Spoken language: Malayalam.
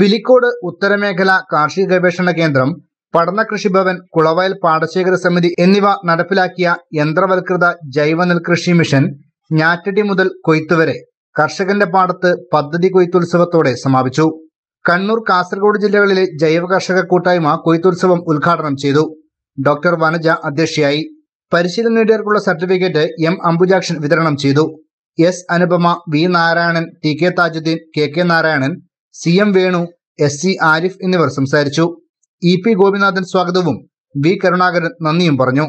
പിലിക്കോട് ഉത്തരമേഖല കാർഷിക ഗവേഷണ കേന്ദ്രം പഠന കൃഷിഭവൻ കുളവയൽ പാടശേഖര സമിതി എന്നിവ നടപ്പിലാക്കിയ യന്ത്രവൽകൃത ജൈവ നെൽകൃഷി മിഷൻ ഞാറ്റടി മുതൽ കൊയ്ത്ത് വരെ കർഷകന്റെ പാടത്ത് പദ്ധതി കൊയ്ത്തുത്സവത്തോടെ സമാപിച്ചു കണ്ണൂർ കാസർഗോഡ് ജില്ലകളിലെ ജൈവ കർഷക കൂട്ടായ്മ കൊയ്ത്തുത്സവം ഉദ്ഘാടനം ചെയ്തു ഡോക്ടർ വനജ അധ്യക്ഷയായി പരിശീലനം നേടിയവർക്കുള്ള സർട്ടിഫിക്കറ്റ് എം അംബുജാക്ഷൻ വിതരണം ചെയ്തു S Anupama V Narayanan T K Thajudheen K K Narayanan C M Venu S C Arif എന്നിവർ സംസാരിച്ചു ഇ പി ഗോപിനാഥൻ സ്വാഗതവും വി കരുണാകരൻ നന്ദിയും പറഞ്ഞു